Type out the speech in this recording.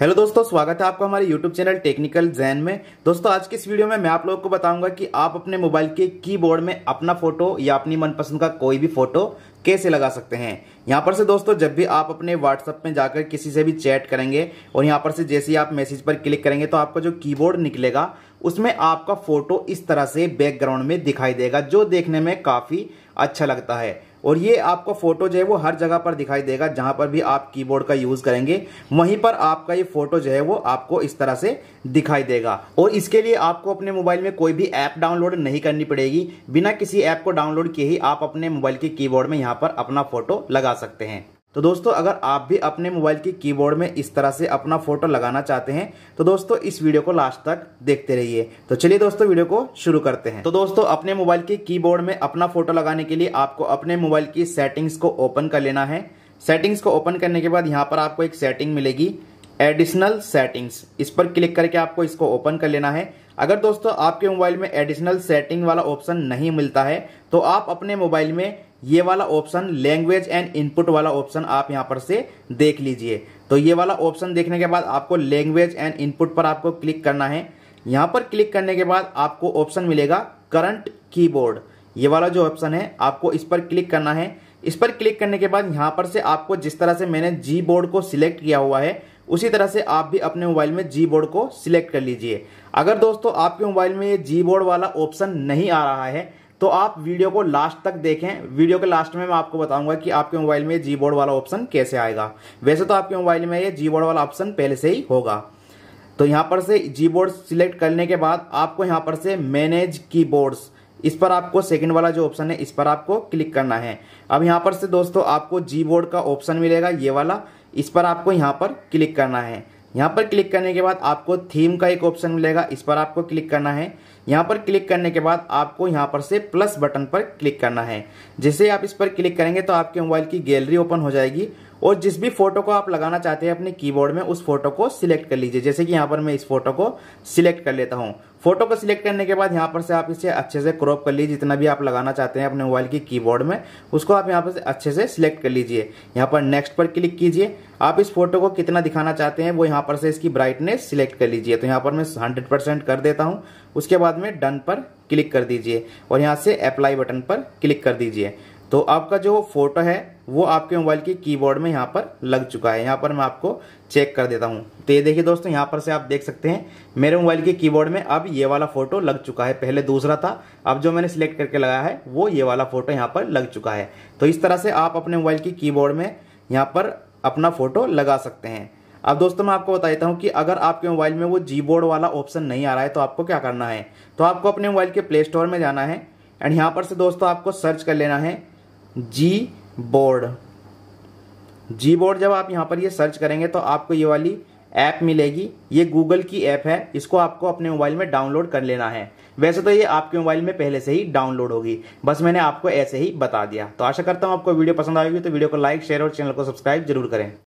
hello दोस्तों स्वागत है आपका हमारे यूट्यूब चैनल टेक्निकल जैन में दोस्तों आज के इस वीडियो में मैं आप लोगों को बताऊंगा कि आप अपने मोबाइल के कीबोर्ड में अपना फोटो या अपनी मनपसंद का कोई भी फोटो कैसे लगा सकते हैं यहाँ पर से दोस्तों जब भी आप अपने व्हाट्सअप में जाकर किसी से भी चैट करेंगे और यहाँ पर से जैसे ही आप मैसेज पर क्लिक करेंगे तो आपका जो की निकलेगा उसमें आपका फोटो इस तरह से बैकग्राउंड में दिखाई देगा जो देखने में काफ़ी अच्छा लगता है और ये आपको फोटो जो है वो हर जगह पर दिखाई देगा जहां पर भी आप कीबोर्ड का यूज करेंगे वहीं पर आपका ये फोटो जो है वो आपको इस तरह से दिखाई देगा और इसके लिए आपको अपने मोबाइल में कोई भी ऐप डाउनलोड नहीं करनी पड़ेगी बिना किसी ऐप को डाउनलोड किए ही आप अपने मोबाइल के कीबोर्ड में यहाँ पर अपना फोटो लगा सकते हैं तो दोस्तों अगर आप भी अपने मोबाइल की कीबोर्ड में इस तरह से अपना फोटो लगाना चाहते हैं तो दोस्तों इस वीडियो को लास्ट तक देखते रहिए तो चलिए दोस्तों वीडियो को शुरू करते हैं तो दोस्तों अपने मोबाइल के कीबोर्ड में अपना फोटो लगाने के लिए आपको अपने मोबाइल की सेटिंग्स को ओपन कर लेना है सेटिंग्स को ओपन करने के बाद यहाँ पर आपको एक सेटिंग मिलेगी एडिशनल सेटिंग्स इस पर क्लिक करके आपको इसको ओपन कर लेना है अगर दोस्तों आपके मोबाइल में एडिशनल सेटिंग वाला ऑप्शन नहीं मिलता है तो आप अपने मोबाइल में ये वाला ऑप्शन लैंग्वेज एंड इनपुट वाला ऑप्शन आप यहाँ पर से देख लीजिए तो ये वाला ऑप्शन देखने के बाद आपको लैंग्वेज एंड इनपुट पर आपको क्लिक करना है यहाँ पर क्लिक करने के बाद आपको ऑप्शन मिलेगा करंट कीबोर्ड ये वाला जो ऑप्शन है आपको इस पर क्लिक करना है इस पर क्लिक करने के बाद यहाँ पर से आपको जिस तरह से मैंने जी बोर्ड को सिलेक्ट किया हुआ है उसी तरह से आप भी अपने मोबाइल में जी बोर्ड को सिलेक्ट कर लीजिए अगर दोस्तों आपके मोबाइल में ये जी बोर्ड वाला ऑप्शन नहीं आ रहा है तो आप वीडियो को लास्ट तक देखें वीडियो के लास्ट में मैं आपको बताऊंगा कि आपके मोबाइल में जी बोर्ड वाला ऑप्शन कैसे आएगा वैसे तो आपके मोबाइल में ये जी बोर्ड वाला ऑप्शन पहले से ही होगा तो यहाँ पर से जी बोर्ड सिलेक्ट करने के बाद आपको यहाँ पर से मैनेज की इस पर आपको सेकंड वाला जो ऑप्शन है इस पर आपको क्लिक करना है अब यहाँ पर से दोस्तों आपको जी बोर्ड का ऑप्शन मिलेगा ये वाला इस पर आपको यहाँ पर क्लिक करना है यहाँ पर क्लिक करने के बाद आपको थीम का एक ऑप्शन मिलेगा इस पर आपको क्लिक करना है यहाँ पर क्लिक करने के बाद आपको यहाँ पर से प्लस बटन पर क्लिक करना है जैसे आप इस पर क्लिक करेंगे तो आपके मोबाइल की गैलरी ओपन हो जाएगी और जिस भी फोटो को आप लगाना चाहते हैं अपने कीबोर्ड में उस फोटो को सिलेक्ट कर लीजिए जैसे कि यहाँ पर मैं इस फोटो को सिलेक्ट कर लेता हूँ फोटो को सिलेक्ट करने के बाद यहाँ पर से आप इसे अच्छे से क्रॉप कर लीजिए जितना भी आप लगाना चाहते हैं अपने मोबाइल की कीबोर्ड में उसको आप यहाँ पर से अच्छे से सिलेक्ट कर लीजिए यहाँ पर नेक्स्ट पर क्लिक कीजिए आप इस फोटो को कितना दिखाना चाहते हैं वो यहाँ पर से इसकी ब्राइटनेस सिलेक्ट कर लीजिए तो यहाँ पर मैं हंड्रेड परसेंट कर देता हूँ उसके बाद में डन पर क्लिक कर दीजिए और यहाँ से अप्लाई बटन पर क्लिक कर दीजिए तो आपका जो फोटो है वो आपके मोबाइल की कीबोर्ड में यहाँ पर लग चुका है यहाँ पर मैं आपको चेक कर देता हूँ तो ये देखिए दोस्तों यहाँ पर से आप देख सकते हैं मेरे मोबाइल के कीबोर्ड में अब ये वाला फोटो लग चुका है पहले दूसरा था अब जो मैंने सिलेक्ट करके लगाया है वो ये वाला फोटो यहाँ पर लग चुका है तो इस तरह से आप अपने मोबाइल की कीबोर्ड में यहाँ पर अपना फोटो लगा सकते हैं अब दोस्तों मैं आपको बता देता हूँ कि अगर आपके मोबाइल में वो जी बोर्ड वाला ऑप्शन नहीं आ रहा है तो आपको क्या करना है तो आपको अपने मोबाइल के प्ले स्टोर में जाना है एंड यहाँ पर से दोस्तों आपको सर्च कर लेना है जी बोर्ड जी बोर्ड जब आप यहाँ पर ये सर्च करेंगे तो आपको ये वाली ऐप मिलेगी ये गूगल की ऐप है इसको आपको अपने मोबाइल में डाउनलोड कर लेना है वैसे तो ये आपके मोबाइल में पहले से ही डाउनलोड होगी बस मैंने आपको ऐसे ही बता दिया तो आशा करता हूँ आपको वीडियो पसंद आएगी तो वीडियो को लाइक शेयर और चैनल को सब्सक्राइब जरूर करें